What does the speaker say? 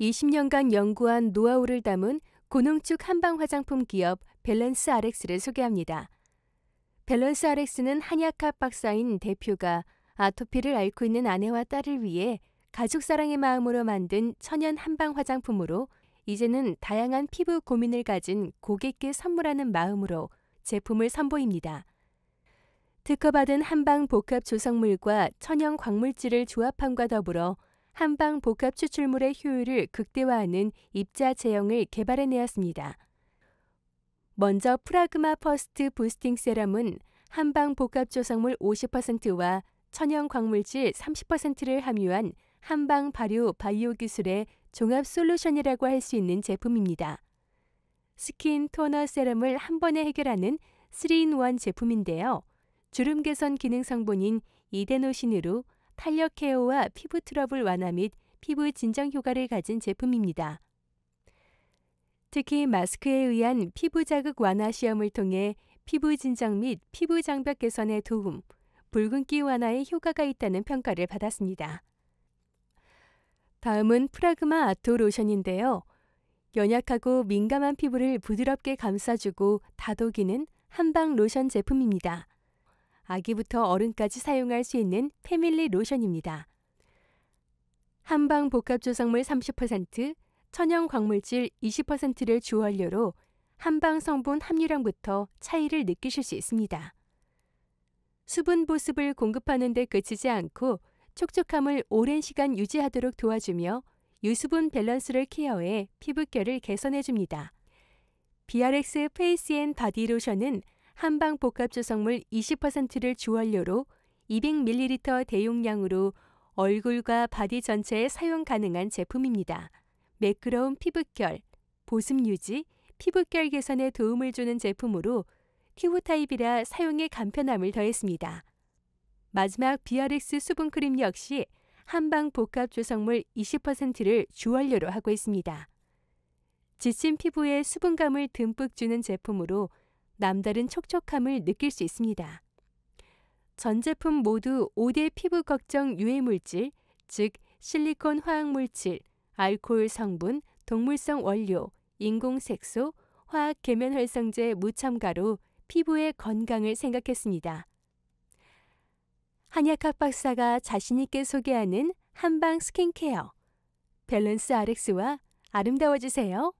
20년간 연구한 노하우를 담은 고농축 한방 화장품 기업 밸런스 RX를 소개합니다. 밸런스 RX는 한약학 박사인 대표가 아토피를 앓고 있는 아내와 딸을 위해 가족 사랑의 마음으로 만든 천연 한방 화장품으로 이제는 다양한 피부 고민을 가진 고객께 선물하는 마음으로 제품을 선보입니다. 특허받은 한방 복합 조성물과 천연 광물질을 조합함과 더불어 한방 복합 추출물의 효율을 극대화하는 입자 제형을 개발해내었습니다. 먼저 프라그마 퍼스트 부스팅 세럼은 한방 복합 조성물 50%와 천연 광물질 30%를 함유한 한방 발효 바이오 기술의 종합 솔루션이라고 할 수 있는 제품입니다. 스킨 토너 세럼을 한 번에 해결하는 3인1 제품인데요. 주름 개선 기능 성분인 이데노신으로 탄력 케어와 피부 트러블 완화 및 피부 진정 효과를 가진 제품입니다. 특히 마스크에 의한 피부 자극 완화 시험을 통해 피부 진정 및 피부 장벽 개선에 도움, 붉은기 완화에 효과가 있다는 평가를 받았습니다. 다음은 프라그마 아토 로션인데요. 연약하고 민감한 피부를 부드럽게 감싸주고 다독이는 한방 로션 제품입니다. 아기부터 어른까지 사용할 수 있는 패밀리 로션입니다. 한방 복합 조성물 30%, 천연 광물질 20%를 주원료로 한방 성분 함유량부터 차이를 느끼실 수 있습니다. 수분 보습을 공급하는 데 그치지 않고 촉촉함을 오랜 시간 유지하도록 도와주며 유수분 밸런스를 케어해 피부결을 개선해 줍니다. BRX 페이스 앤 바디 로션은 한방 복합 조성물 20%를 주원료로 200ml 대용량으로 얼굴과 바디 전체에 사용 가능한 제품입니다. 매끄러운 피부결, 보습 유지, 피부결 개선에 도움을 주는 제품으로 튜브 타입이라 사용에 간편함을 더했습니다. 마지막 BRX 수분크림 역시 한방 복합 조성물 20%를 주원료로 하고 있습니다. 지친 피부에 수분감을 듬뿍 주는 제품으로 남다른 촉촉함을 느낄 수 있습니다. 전 제품 모두 5대 피부 걱정 유해 물질, 즉 실리콘 화학 물질, 알코올 성분, 동물성 원료, 인공 색소, 화학 계면 활성제 무첨가로 피부의 건강을 생각했습니다. 한약학 박사가 자신있게 소개하는 한방 스킨케어, 밸런스 RX와 아름다워지세요.